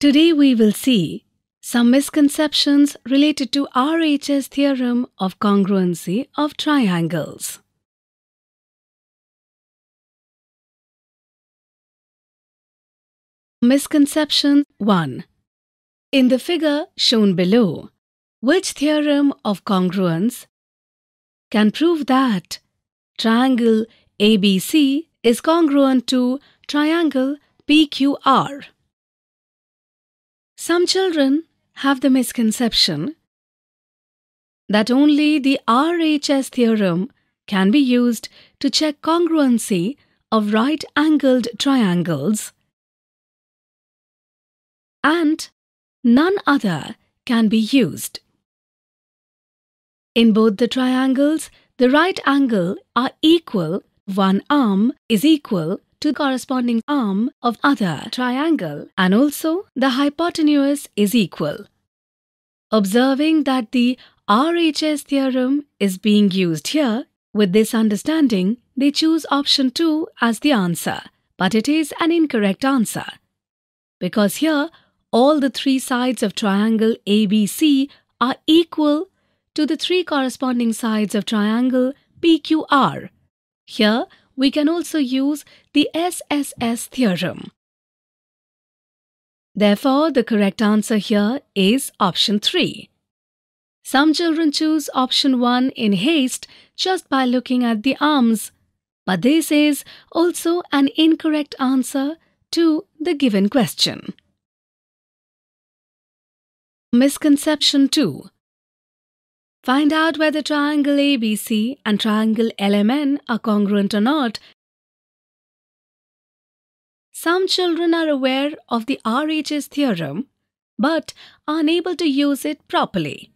Today we will see some misconceptions related to RHS theorem of congruency of triangles. Misconception 1. In the figure shown below, which theorem of congruence can prove that triangle ABC is congruent to triangle PQR? Some children have the misconception that only the RHS theorem can be used to check congruency of right angled triangles, and none other can be used. In both the triangles, the right angle are equal, one arm is equal to corresponding arm of other triangle and also the hypotenuse is equal. Observing that the RHS theorem is being used here, with this understanding, they choose option 2 as the answer, but it is an incorrect answer. Because here, all the three sides of triangle ABC are equal to the three corresponding sides of triangle PQR. Here, we can also use the SSS theorem. Therefore, the correct answer here is option 3. Some children choose option 1 in haste just by looking at the arms, but this is also an incorrect answer to the given question. Misconception 2 Find out whether triangle ABC and triangle LMN are congruent or not. Some children are aware of the RHS theorem but are unable to use it properly.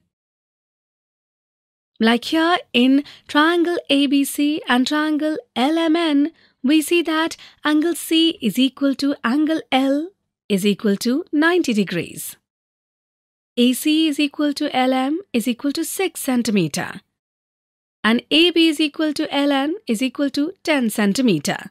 Like here in triangle ABC and triangle LMN, we see that angle C is equal to angle L is equal to 90 degrees. AC is equal to LM is equal to 6 centimeter. And AB is equal to LN is equal to 10 centimeter.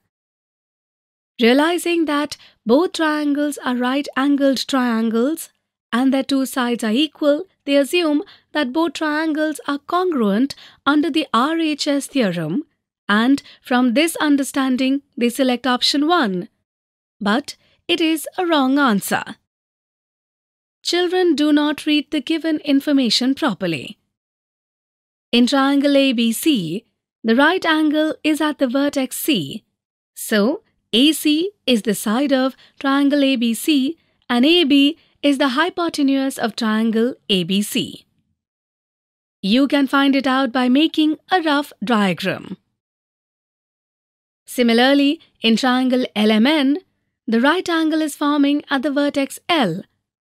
Realizing that both triangles are right angled triangles and their two sides are equal, they assume that both triangles are congruent under the RHS theorem and from this understanding they select option 1. But it is a wrong answer children do not read the given information properly. In triangle ABC, the right angle is at the vertex C. So, AC is the side of triangle ABC and AB is the hypotenuse of triangle ABC. You can find it out by making a rough diagram. Similarly, in triangle LMN, the right angle is forming at the vertex L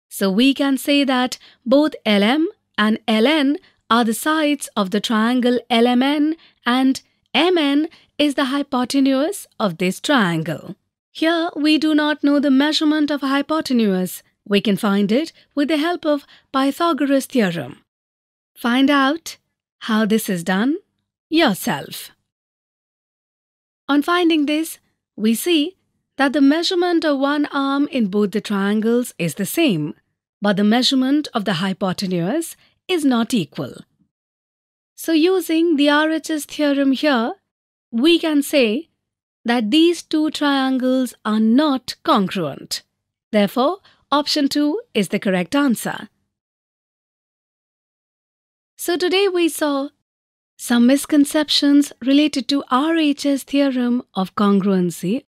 so we can say that both LM and LN are the sides of the triangle LMN and MN is the hypotenuse of this triangle. Here we do not know the measurement of hypotenuse. We can find it with the help of Pythagoras theorem. Find out how this is done yourself. On finding this, we see that the measurement of one arm in both the triangles is the same, but the measurement of the hypotenuse is not equal. So, using the RHS theorem here, we can say that these two triangles are not congruent. Therefore, option 2 is the correct answer. So, today we saw some misconceptions related to RHS theorem of congruency